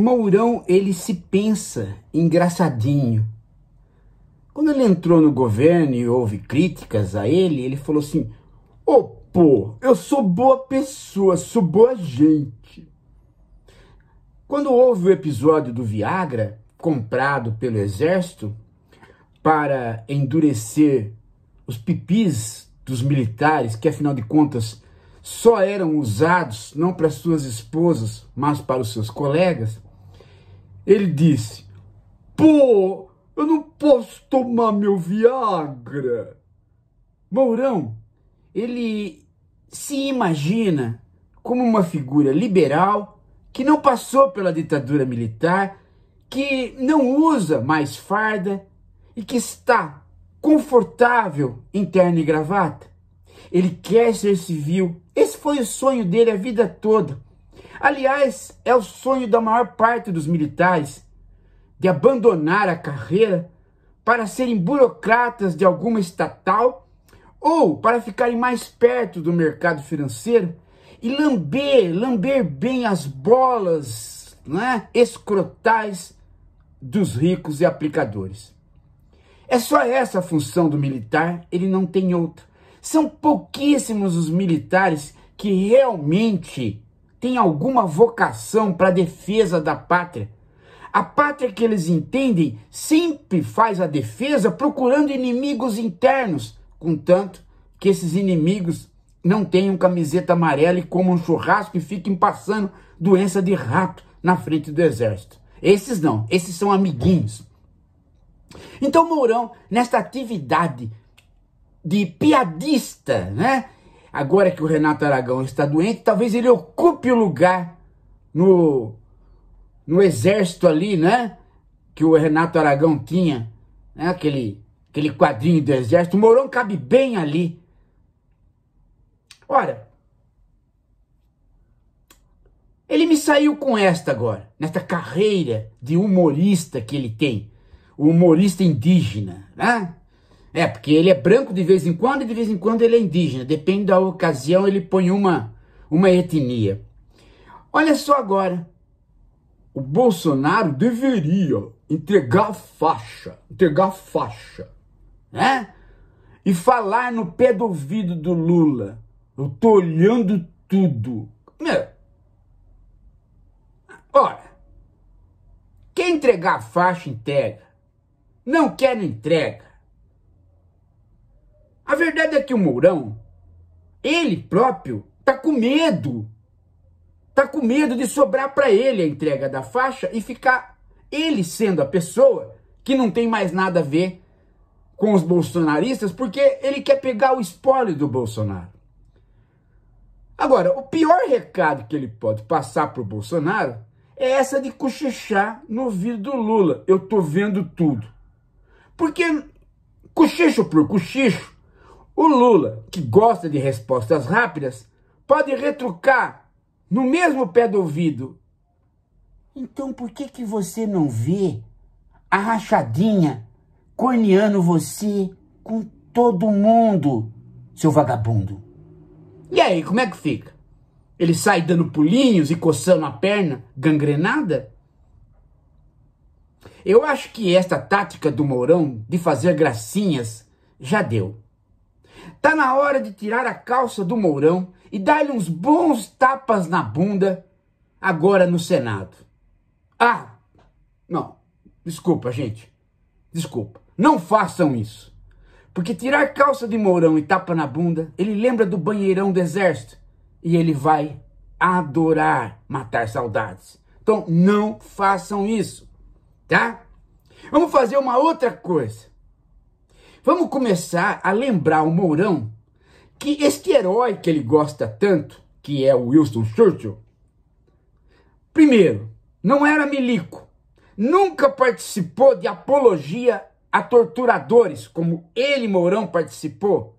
Mourão, ele se pensa engraçadinho. Quando ele entrou no governo e houve críticas a ele, ele falou assim: Ô oh, pô, eu sou boa pessoa, sou boa gente. Quando houve o episódio do Viagra, comprado pelo exército, para endurecer os pipis dos militares, que afinal de contas só eram usados não para suas esposas, mas para os seus colegas, ele disse: Pô, eu não posso tomar meu Viagra. Mourão, ele se imagina como uma figura liberal que não passou pela ditadura militar, que não usa mais farda e que está confortável em terno e gravata. Ele quer ser civil. Esse foi o sonho dele a vida toda. Aliás, é o sonho da maior parte dos militares de abandonar a carreira para serem burocratas de alguma estatal ou para ficarem mais perto do mercado financeiro e lamber, lamber bem as bolas né, escrotais dos ricos e aplicadores. É só essa a função do militar, ele não tem outra. São pouquíssimos os militares que realmente tem alguma vocação para a defesa da pátria. A pátria que eles entendem sempre faz a defesa procurando inimigos internos, contanto que esses inimigos não tenham camiseta amarela e comam churrasco e fiquem passando doença de rato na frente do exército. Esses não, esses são amiguinhos. Então Mourão, nesta atividade de piadista, né? agora que o Renato Aragão está doente, talvez ele ocupe o lugar no, no exército ali, né? Que o Renato Aragão tinha, né? Aquele, aquele quadrinho do exército. O Mourão cabe bem ali. Ora, ele me saiu com esta agora, nesta carreira de humorista que ele tem, o humorista indígena, né? É, porque ele é branco de vez em quando e de vez em quando ele é indígena. Depende da ocasião, ele põe uma, uma etnia. Olha só agora. O Bolsonaro deveria entregar faixa, entregar faixa, né? E falar no pé do ouvido do Lula. Eu tô olhando tudo. Meu. Ora, quem entregar faixa, entrega. Não quer, não entrega. A verdade é que o Mourão, ele próprio, tá com medo. Tá com medo de sobrar para ele a entrega da faixa e ficar ele sendo a pessoa que não tem mais nada a ver com os bolsonaristas, porque ele quer pegar o espólio do Bolsonaro. Agora, o pior recado que ele pode passar para o Bolsonaro é essa de cochichar no ouvido do Lula. Eu tô vendo tudo. Porque cochicho por cochicho, o Lula, que gosta de respostas rápidas, pode retrucar no mesmo pé do ouvido. Então por que que você não vê a rachadinha corneando você com todo mundo, seu vagabundo? E aí, como é que fica? Ele sai dando pulinhos e coçando a perna gangrenada? Eu acho que esta tática do Mourão de fazer gracinhas já deu. Tá na hora de tirar a calça do Mourão e dar-lhe uns bons tapas na bunda agora no Senado. Ah, não. Desculpa, gente. Desculpa. Não façam isso. Porque tirar calça de Mourão e tapa na bunda, ele lembra do banheirão do exército e ele vai adorar matar saudades. Então não façam isso, tá? Vamos fazer uma outra coisa. Vamos começar a lembrar o Mourão que este herói que ele gosta tanto, que é o Wilson Churchill, primeiro, não era milico, nunca participou de apologia a torturadores, como ele, Mourão, participou.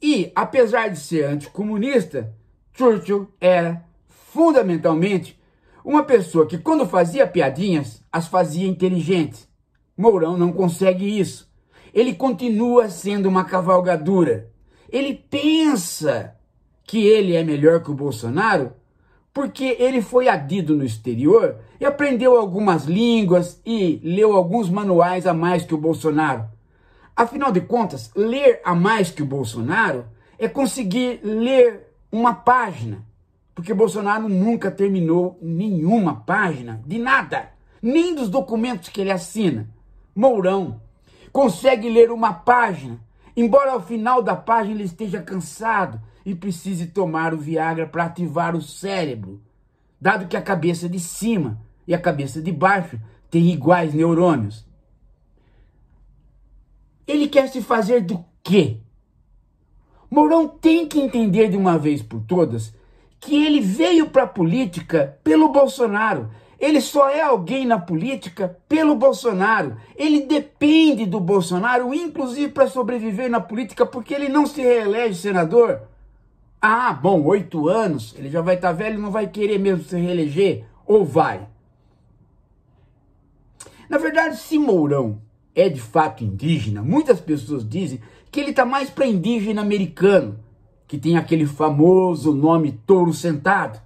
E, apesar de ser anticomunista, Churchill era fundamentalmente uma pessoa que, quando fazia piadinhas, as fazia inteligentes. Mourão não consegue isso ele continua sendo uma cavalgadura. Ele pensa que ele é melhor que o Bolsonaro porque ele foi adido no exterior e aprendeu algumas línguas e leu alguns manuais a mais que o Bolsonaro. Afinal de contas, ler a mais que o Bolsonaro é conseguir ler uma página, porque Bolsonaro nunca terminou nenhuma página de nada, nem dos documentos que ele assina. Mourão, consegue ler uma página, embora ao final da página ele esteja cansado e precise tomar o Viagra para ativar o cérebro, dado que a cabeça de cima e a cabeça de baixo têm iguais neurônios. Ele quer se fazer do quê? Mourão tem que entender de uma vez por todas que ele veio para a política pelo Bolsonaro. Ele só é alguém na política pelo Bolsonaro. Ele depende do Bolsonaro, inclusive para sobreviver na política, porque ele não se reelege senador. Ah, bom, oito anos, ele já vai estar tá velho, não vai querer mesmo se reeleger, ou vai? Na verdade, se Mourão é de fato indígena, muitas pessoas dizem que ele está mais para indígena americano, que tem aquele famoso nome touro sentado.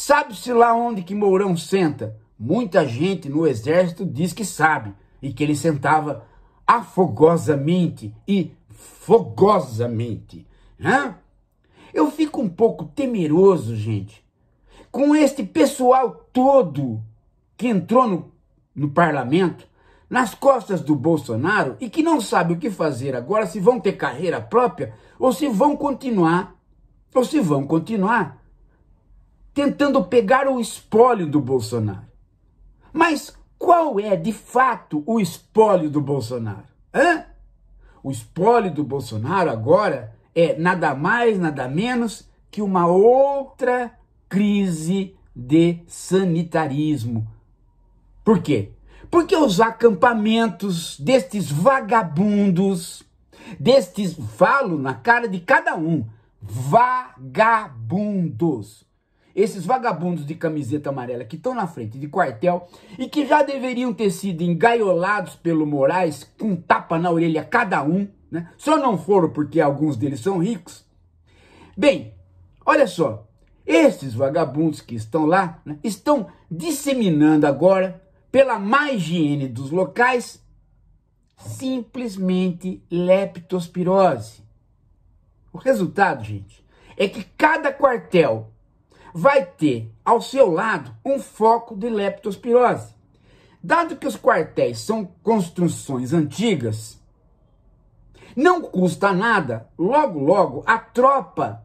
Sabe-se lá onde que Mourão senta? Muita gente no exército diz que sabe e que ele sentava afogosamente e fogosamente, né? Eu fico um pouco temeroso, gente, com este pessoal todo que entrou no, no parlamento nas costas do Bolsonaro e que não sabe o que fazer agora, se vão ter carreira própria ou se vão continuar, ou se vão continuar tentando pegar o espólio do Bolsonaro. Mas qual é de fato o espólio do Bolsonaro? Hã? O espólio do Bolsonaro agora é nada mais, nada menos que uma outra crise de sanitarismo. Por quê? Porque os acampamentos destes vagabundos, destes, falo na cara de cada um, vagabundos, esses vagabundos de camiseta amarela que estão na frente de quartel e que já deveriam ter sido engaiolados pelo Moraes com um tapa na orelha cada um, né? Só não foram porque alguns deles são ricos. Bem, olha só, esses vagabundos que estão lá né, estão disseminando agora, pela má higiene dos locais, simplesmente leptospirose. O resultado, gente, é que cada quartel vai ter ao seu lado um foco de leptospirose. Dado que os quartéis são construções antigas, não custa nada, logo logo, a tropa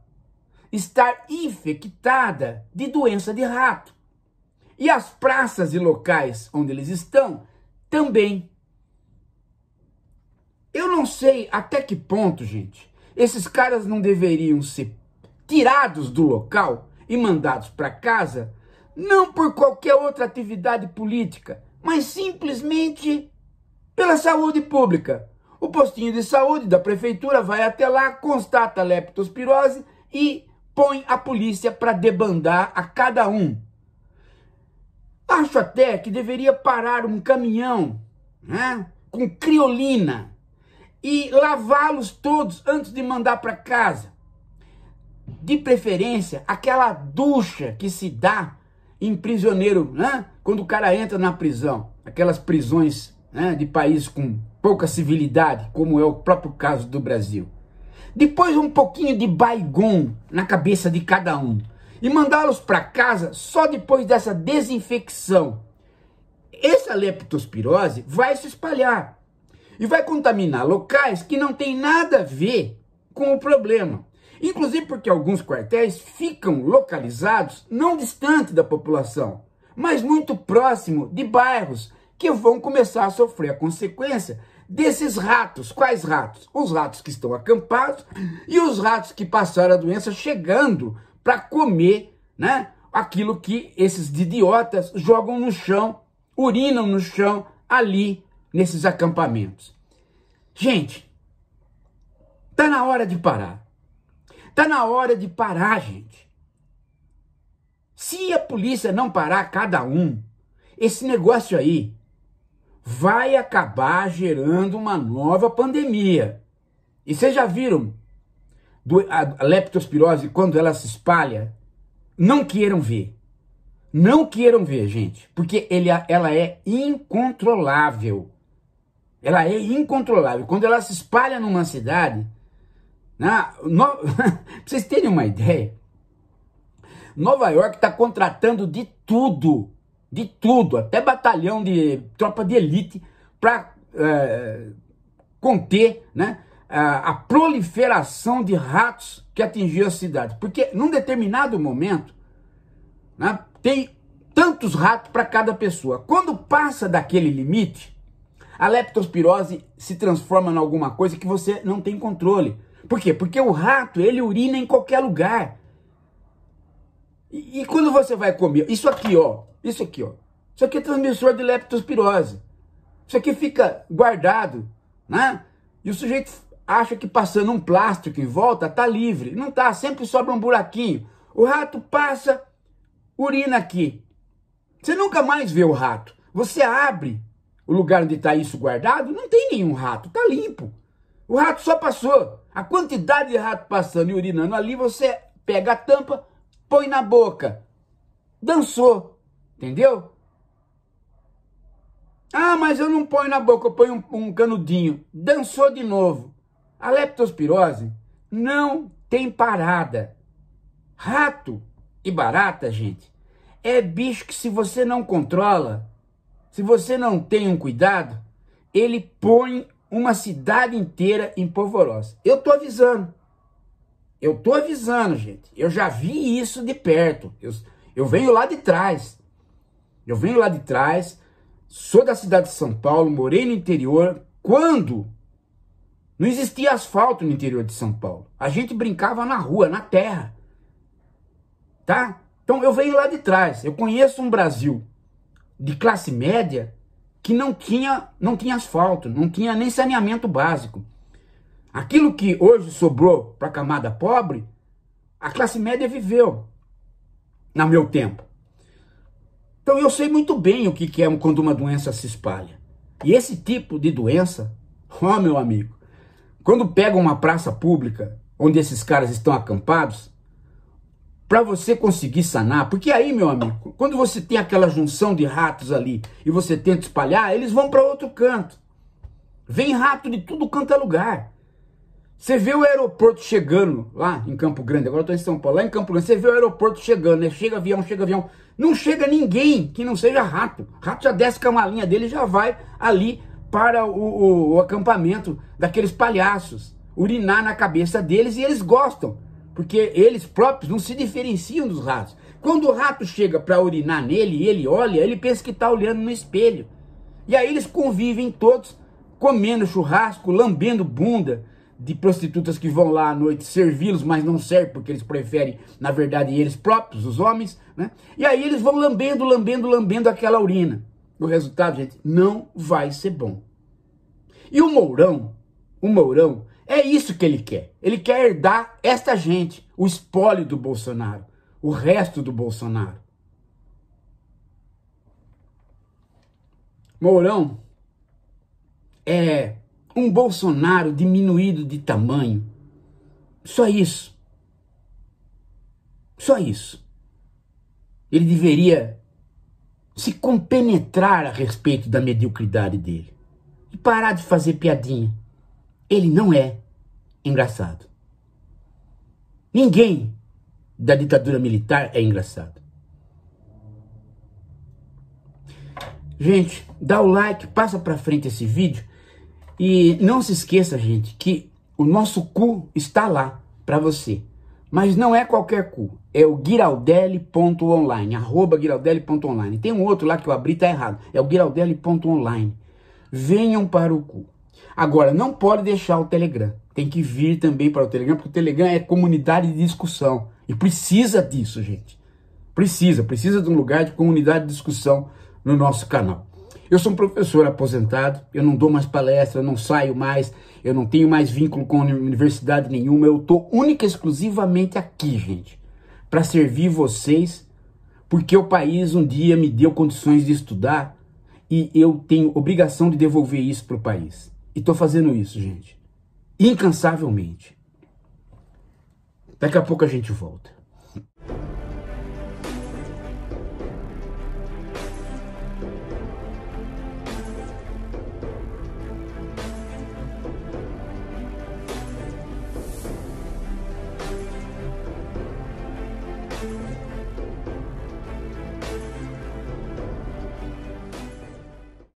estar infectada de doença de rato. E as praças e locais onde eles estão também. Eu não sei até que ponto, gente, esses caras não deveriam ser tirados do local e mandados para casa, não por qualquer outra atividade política, mas simplesmente pela saúde pública. O postinho de saúde da prefeitura vai até lá, constata a leptospirose e põe a polícia para debandar a cada um. Acho até que deveria parar um caminhão né, com criolina e lavá-los todos antes de mandar para casa de preferência, aquela ducha que se dá em prisioneiro, né? Quando o cara entra na prisão, aquelas prisões né, de países com pouca civilidade, como é o próprio caso do Brasil. Depois um pouquinho de baigon na cabeça de cada um e mandá-los para casa só depois dessa desinfecção. Essa leptospirose vai se espalhar e vai contaminar locais que não tem nada a ver com o problema. Inclusive porque alguns quartéis ficam localizados não distante da população, mas muito próximo de bairros que vão começar a sofrer a consequência desses ratos. Quais ratos? Os ratos que estão acampados e os ratos que passaram a doença chegando para comer, né? Aquilo que esses idiotas jogam no chão, urinam no chão ali nesses acampamentos. Gente, tá na hora de parar. Está na hora de parar, gente. Se a polícia não parar cada um, esse negócio aí vai acabar gerando uma nova pandemia. E vocês já viram do, a, a leptospirose quando ela se espalha? Não queiram ver. Não queiram ver, gente, porque ele, ela é incontrolável. Ela é incontrolável. Quando ela se espalha numa cidade, no... pra vocês terem uma ideia, Nova York está contratando de tudo, de tudo, até batalhão de tropa de elite para é, conter né, a proliferação de ratos que atingiu a cidade. Porque num determinado momento né, tem tantos ratos para cada pessoa. Quando passa daquele limite, a leptospirose se transforma em alguma coisa que você não tem controle. Por quê? Porque o rato, ele urina em qualquer lugar. E, e quando você vai comer, isso aqui, ó, isso aqui, ó, isso aqui é transmissor de leptospirose. Isso aqui fica guardado, né? E o sujeito acha que passando um plástico em volta tá livre. Não tá, sempre sobra um buraquinho. O rato passa, urina aqui. Você nunca mais vê o rato. Você abre o lugar onde está isso guardado, não tem nenhum rato, tá limpo. O rato só passou a quantidade de rato passando e urinando ali, você pega a tampa, põe na boca. Dançou, entendeu? Ah, mas eu não ponho na boca, eu ponho um, um canudinho. Dançou de novo. A leptospirose não tem parada. Rato e barata, gente, é bicho que se você não controla, se você não tem um cuidado, ele põe uma cidade inteira em polvorosa. Eu tô avisando. Eu tô avisando, gente. Eu já vi isso de perto. Eu, eu venho lá de trás. Eu venho lá de trás. Sou da cidade de São Paulo, morei no interior. Quando não existia asfalto no interior de São Paulo. A gente brincava na rua, na terra. Tá? Então eu venho lá de trás. Eu conheço um Brasil de classe média que não tinha, não tinha asfalto, não tinha nem saneamento básico. Aquilo que hoje sobrou para a camada pobre, a classe média viveu no meu tempo. Então eu sei muito bem o que é quando uma doença se espalha. E esse tipo de doença, ó meu amigo, quando pega uma praça pública onde esses caras estão acampados, para você conseguir sanar. Porque aí, meu amigo, quando você tem aquela junção de ratos ali e você tenta espalhar, eles vão para outro canto. Vem rato de tudo quanto é lugar. Você vê o aeroporto chegando lá em Campo Grande, agora eu estou em São Paulo, lá em Campo Grande, você vê o aeroporto chegando, né? chega avião, chega avião, não chega ninguém que não seja rato. Rato já desce com a malinha dele e já vai ali para o, o, o acampamento daqueles palhaços, urinar na cabeça deles e eles gostam porque eles próprios não se diferenciam dos ratos. Quando o rato chega para urinar nele e ele olha, ele pensa que está olhando no espelho. E aí eles convivem todos, comendo churrasco, lambendo bunda de prostitutas que vão lá à noite servi-los, mas não serve porque eles preferem, na verdade, eles próprios, os homens, né? E aí eles vão lambendo, lambendo, lambendo aquela urina. O resultado, gente, não vai ser bom. E o Mourão, o Mourão, é isso que ele quer. Ele quer herdar esta gente, o espólio do Bolsonaro, o resto do Bolsonaro. Mourão é um Bolsonaro diminuído de tamanho. Só isso. Só isso. Ele deveria se compenetrar a respeito da mediocridade dele e parar de fazer piadinha ele não é engraçado. Ninguém da ditadura militar é engraçado. Gente, dá o like, passa para frente esse vídeo e não se esqueça, gente, que o nosso cu está lá para você. Mas não é qualquer cu, é o giraldelli.online, arroba Tem um outro lá que eu abri, tá errado, é o giraldelli.online. Venham para o cu. Agora, não pode deixar o Telegram. Tem que vir também para o Telegram, porque o Telegram é comunidade de discussão. E precisa disso, gente. Precisa, precisa de um lugar de comunidade de discussão no nosso canal. Eu sou um professor aposentado, eu não dou mais palestra, eu não saio mais, eu não tenho mais vínculo com universidade nenhuma, eu estou única e exclusivamente aqui, gente, para servir vocês, porque o país um dia me deu condições de estudar e eu tenho obrigação de devolver isso para o país. E estou fazendo isso, gente. Incansavelmente. Daqui a pouco a gente volta.